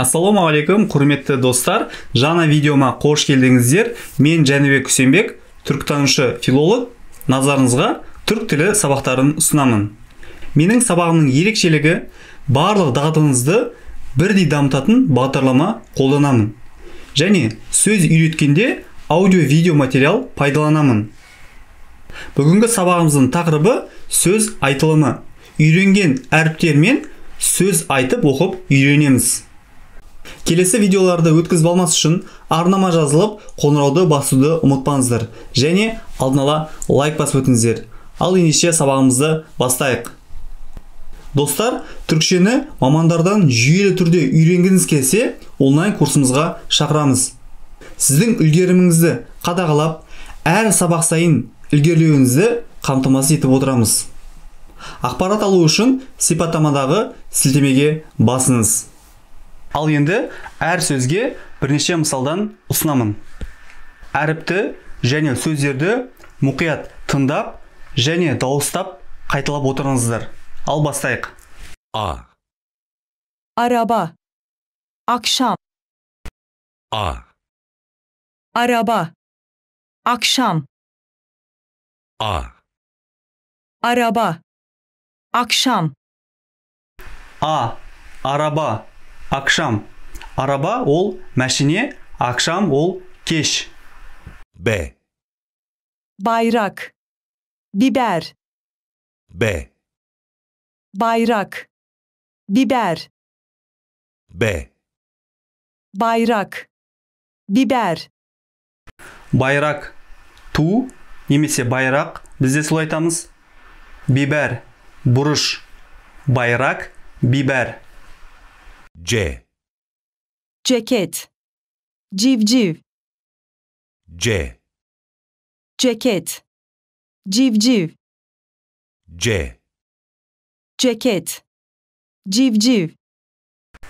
ассалаумағалейкум алейкум құрметті достар жаңа видеома қош келдіңіздер мен жәнібек үсенбек түркітанушы филолог назарыңызға түрк тілі сабақтарын ұсынамын менің сабағымның ерекшелігі барлық дағдыңызды бірдей дамытатын бағдарлама қолданамын және сөз үйреткенде аудио видео материал пайдаланамын бүгінгі сабағымыздың тақырыбы сөз айтылымы үйренген әріптермен сөз айтып оқып үйренеміз келесі видеоларды өткізіп алмас үшін арнама жазылып қоңырауды басуды ұмытпаңыздар және алдын лайк басып өтіңіздер ал ендеше сабағымызды бастайық достар түркшені мамандардан жүйелі түрде үйренгіңіз келсе онлайн курсымызға шақырамыз сіздің үлгеріміңізді қадағалап әр сабақ сайын үлгерлеуіңізді қамтамасыз етіп отырамыз ақпарат алу үшін сипаттамадағы сілтемеге басыңыз ал енді әр сөзге бірнеше мысалдан ұсынамын әріпті және сөздерді мұқият тыңдап және дауыстап қайталап отырыңыздар ал бастайық а араба Ақшам А Араба Ақшам А Араба Ақшам А, араба Ақшам. араба ол мәшіне, Ақшам ол кеш б байрак бибәр б байрак бибәр б байрак бибәр байрак ту немесе байрақ. бізде солай айтамыз бибәр бұрыш байрак бибәр C ceket civciv C ceket civciv C ceket civciv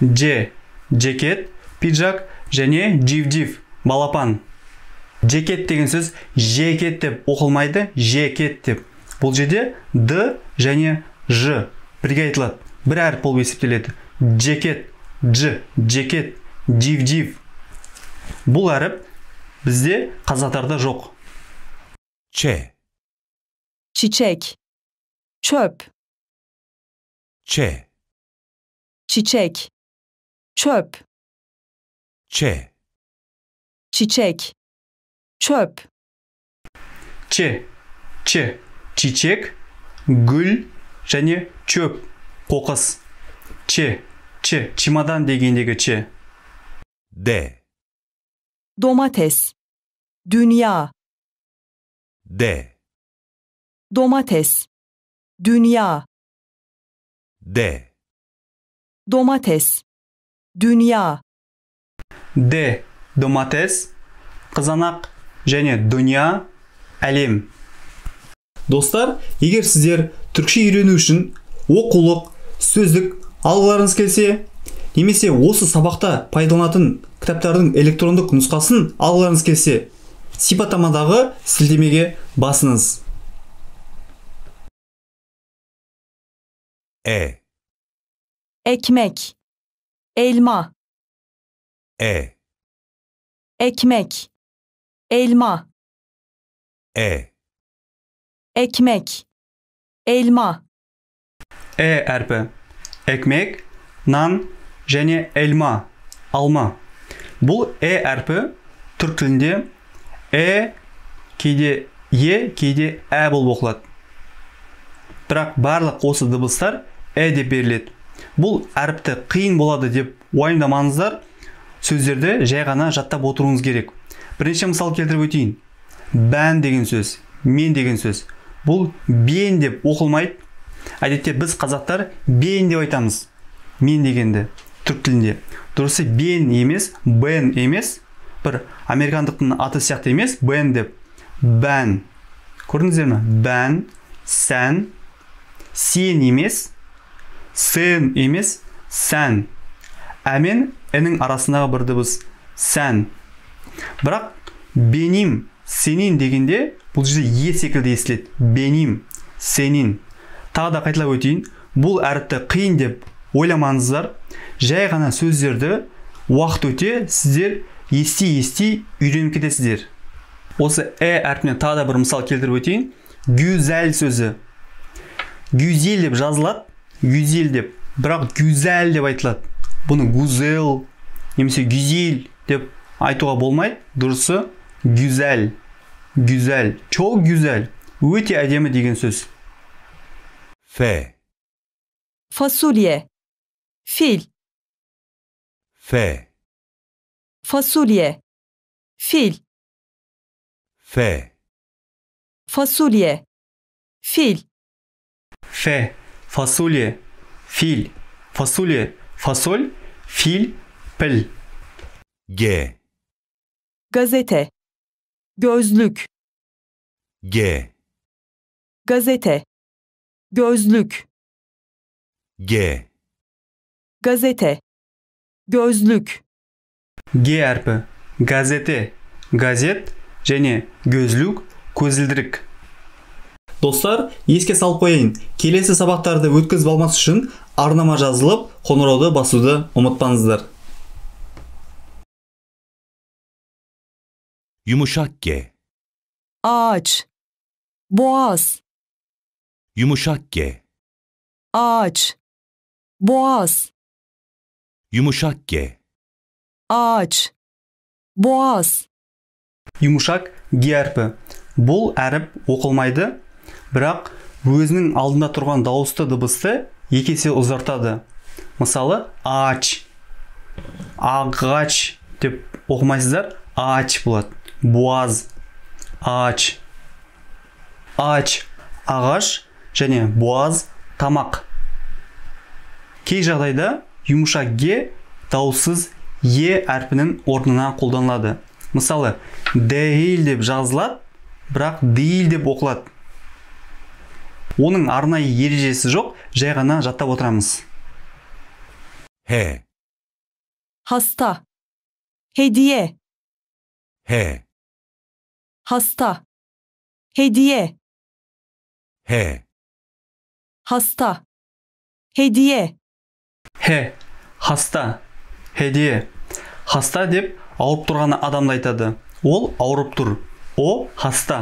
J жекет пиджак және дживдив балапан жекет деген сөз жекет деп оқылмайды жекет деп бұл жерде д және ж бірге айтылады бір әріп болып есептеледі жекет дж жекет див див бұл әріп бізде қазақтарда жоқ че Чичек. Чөп. Че. Чичек. Чөп. Че. Чичек. Чөп. че че Чичек. гүл және чөп. қоқыс че 치, 치마단 디기니가 치. D. Domates. Dünya. D. Domates. Dünya. D. Domates. Dünya. D. Domates. Kızanak. және дүния әлем достар егер сіздер түркше үйрену үшін оқулық сөздік алғыларыңыз келсе немесе осы сабақта пайдаланатын кітаптардың электрондық нұсқасын алғыларыңыз келсе сипаттамадағы сілтемеге басыңыз э экмек элма э экмек элма э экмек элма э әрпі Экмек, нан және эльма алма бұл э әрпі түрік тілінде э кейде е кейде ә болып оқылады бірақ барлық осы дыбыстар ә деп беріледі бұл әріпті қиын болады деп уайымдамаңыздар сөздерді жай ғана жаттап отыруыңыз керек Бірінші мысал келтіріп өтейін бән деген сөз мен деген сөз бұл бен деп оқылмайды әдетте біз қазақтар бен деп айтамыз мен дегенді түрік тілінде дұрысы бен емес бен емес бір американдықтың аты сияқты емес бен деп бән көрдіңіздер ме бән сән сен емес сен емес сән ә мен інің арасындағы бір дыбыс сән бірақ беним сенин дегенде бұл жерде е секілді естіледі беним сенин тағы да қайталап өтейін бұл әріпті қиын деп ойламаңыздар жай ғана сөздерді уақыт өте сіздер ести ести үйреніп кетесіздер осы ә әрпінен тағы да бір мысал келтіріп өтейін гюзәл сөзі гюзель деп жазылады гюзель деп бірақ гюзәл деп айтылады бұны гузел немесе гюзель деп айтуға болмайды дұрысы гюзәл гюзәл чо гюзәл өте әдемі деген сөз F Fasulye Fil F Fasulye Fil F Fasulye Fil F Fasulye Fil Fasulye Fasol Fil Pel G Gazete Gözlük G Gazete gözlük G gazete gözlük г әрпі газете газет және gözlük көзілдірік достар еске салып қояйын келесі сабақтарды өткізіп алмас үшін арнама жазылып қоңырауды басуды ұмытпаңыздар yumuşak G ağaç boğaz Yumuşak G. Ağaç. Boğaz. Yumuşak G. Ağaç. Boğaz. Yumuşak әрпі. Бұл әріп оқылмайды, бірақ өзінің алдында тұрған дауысты дыбысты екесе ұзартады. Мысалы, ач. Ағач деп оқымайсыздар, ач болады. Буаз. Ач. Ач. Ағаш және буаз тамақ кей жағдайда юмуша ге дауыссыз е әрпінің орнына қолданылады мысалы дейл деп жазылады бірақ дейл деп оқылады оның арнайы ережесі жоқ жай ғана жаттап отырамыз Хе. Хаста. Хедие. Хе. Хаста. Хедие. Хе hasta hediye he хаста хедие хаста деп ауырып тұрған адамды айтады ол ауырып тұр о хаста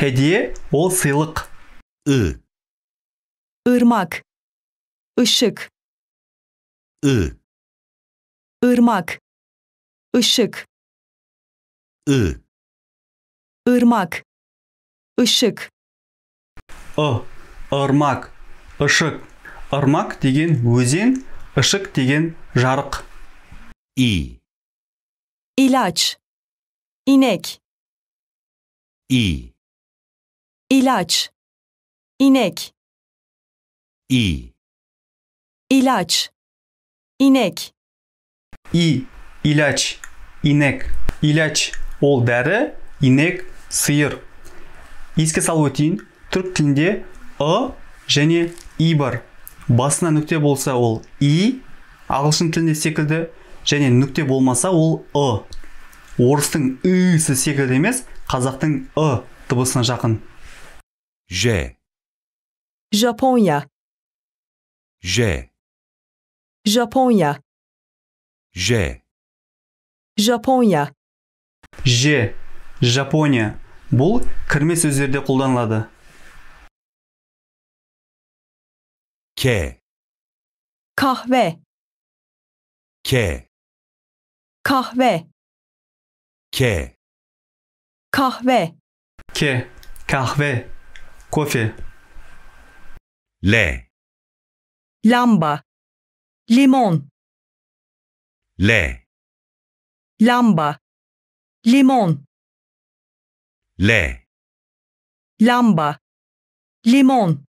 хедие ол сыйлық ы ырмак үшік. ы ырмак үшік. ы ырмак үшік. ы ырмак ышық ырмақ деген өзен ышық деген жарық и Илач Инек И Илач Инек И Илач Инек И Илач Инек Илач ол дәрі инек сиыр еске салып өтейін түрік тілінде ы және и бар басына нүкте болса ол и ағылшын тілінде секілді және нүкте болмаса ол ы орыстың үсі секілді емес қазақтың ы дыбысына жақын ж жапония ж жапония ж жапония ж жапония бұл кірме сөздерде қолданылады K kahve K kahve K kahve K kahve kofi L lamba limon L lamba limon L lamba limon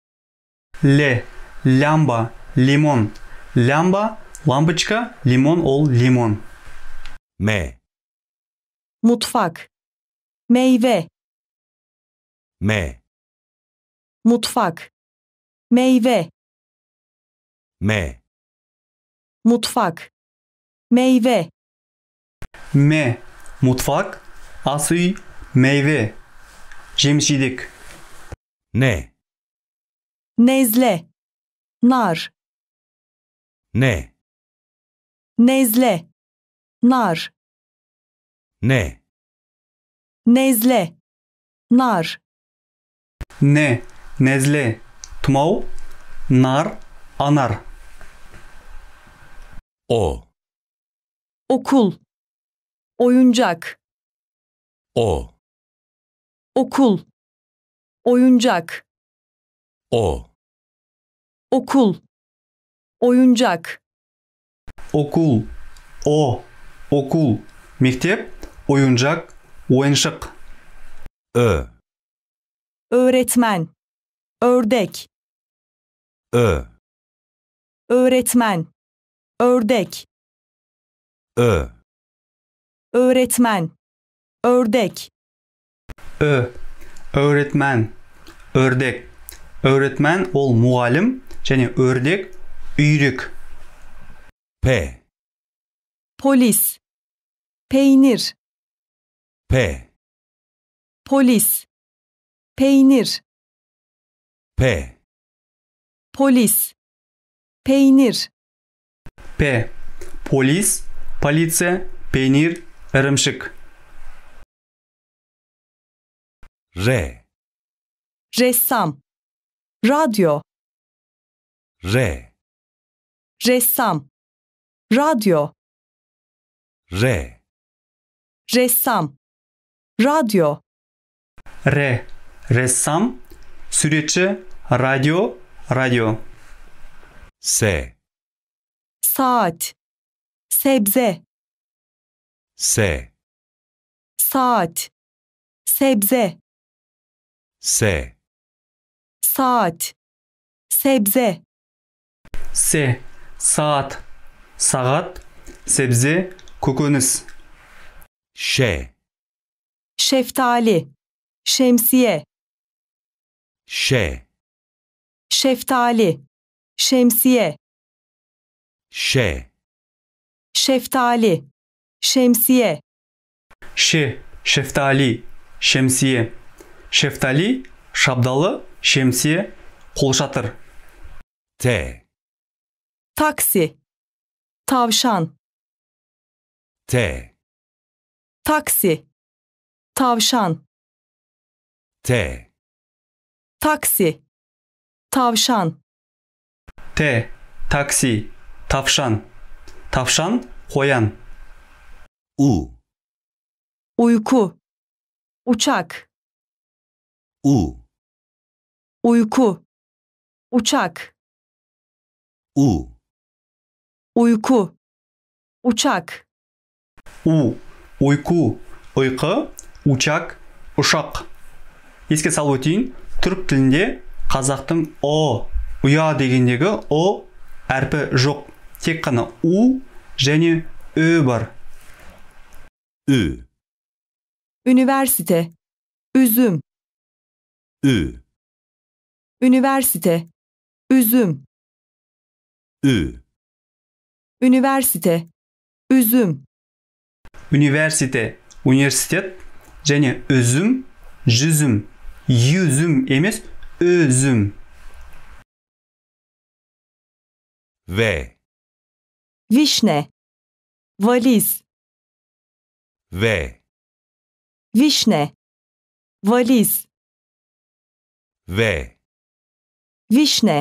L lamba, limon. Lamba, lambaçka, limon ol, limon. M. Mutfak. Meyve. M. Mutfak. Meyve. M. Mutfak. Meyve. M. Mutfak. Asıy. Meyve. Cemşidik. Ne? Nezle nar ne nezle nar ne nezle nar ne nezle tumau nar anar o okul oyuncak o okul oyuncak o okul oyuncak okul o okul mektep oyuncak oyuncak ö öğretmen ördek ö öğretmen ördek ö öğretmen ördek ö öğretmen ördek öğretmen ol muallim және өрлек үйрек P Polis Peynir P Polis Peynir P Polis Peynir P Polis Полиция Peynir Örümcek R Ressam Radyo R Ressam Radyo R Ressam Radyo R Ressam Süreçi Radyo Radyo S Saat Sebze S Saat Sebze S Saat Sebze се саат сағат себзе көкөніс ше шефтали шемсие ше шефтали шемсие ше шефтали шемсие ше шефтали шемсие шефтали шабдалы шемсие қолшатыр Т taksi tavşan T taksi tavşan T taksi tavşan T taksi tavşan tavşan koyan U uyku uçak U uyku uçak U uyku, uçak. U, uyku, ұйқы, учак, ұшақ. Еске салып өтейін, түрік тілінде қазақтың о, ұя дегендегі о әрпі жоқ. Тек қана у және ө бар. ү үзім үзім Үниверсите үзім үзім Ү Üniversite. Üzüm. Üniversite, üniversite, және үзім, жүзім, юзім емес, өзім. V. Vişne. Valiz. V. Vişne. Valiz. V. Vişne.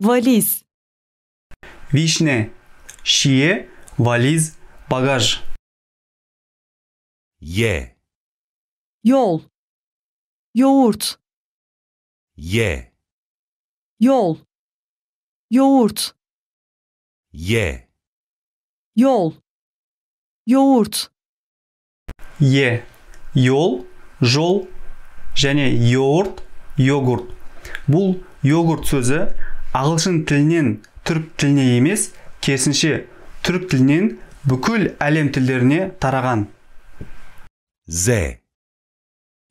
Valiz. Vişne. шие, вализ, багаж. Е. Йол. Йоурт. Е Йол. Йоурт. Е Йол. Йоурт. Е. Йол, жол және йоурт. йогурт. Бұл йогурт сөзі ағылшын тілінен түрік тіліне емес, керісінше түрік тілінен бүкіл әлем тілдеріне тараған з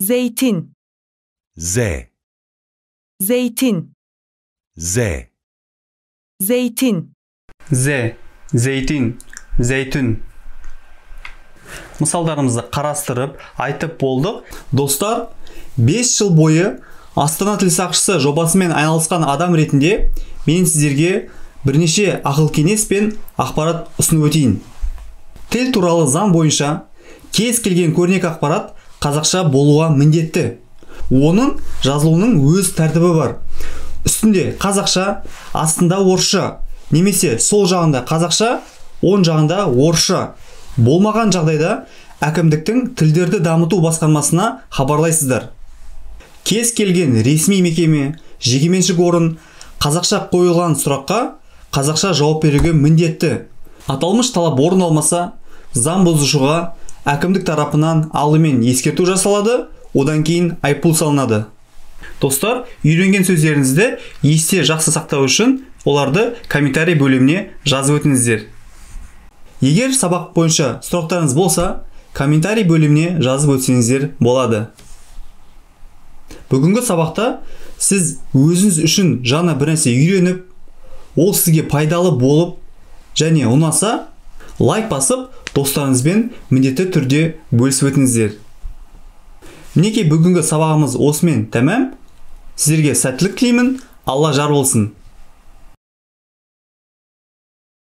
зейтин з зейтин з зейтин з зейтин зәйтүн мысалдарымызды қарастырып айтып болдық достар 5 жыл бойы астана тіл сақшысы жобасымен айналысқан адам ретінде мен сіздерге бірнеше ақыл кеңес пен ақпарат ұсынып өтейін тіл туралы заң бойынша кез келген көрнек ақпарат қазақша болуға міндетті оның жазылуының өз тәртібі бар үстінде қазақша астында орысша немесе сол жағында қазақша оң жағында орысша болмаған жағдайда әкімдіктің тілдерді дамыту басқармасына хабарлайсыздар кез келген ресми мекеме жекеменшік орын қазақша қойылған сұраққа қазақша жауап беруге міндетті аталмыш талап орын алмаса заң бұзушыға әкімдік тарапынан алдымен ескерту жасалады одан кейін айыппұл салынады достар үйренген сөздеріңізді есте жақсы сақтау үшін оларды комментарий бөліміне жазып өтіңіздер егер сабақ бойынша сұрақтарыңыз болса комментарий бөліміне жазып өтсеңіздер болады бүгінгі сабақта сіз өзіңіз үшін жаңа бір нәрсе үйреніп ол сізге пайдалы болып және ұнаса лайк басып достарыңызбен міндетті түрде бөлісіп өтіңіздер мінекей бүгінгі сабағымыз осымен тәмам сіздерге сәттілік тілеймін алла жар болсын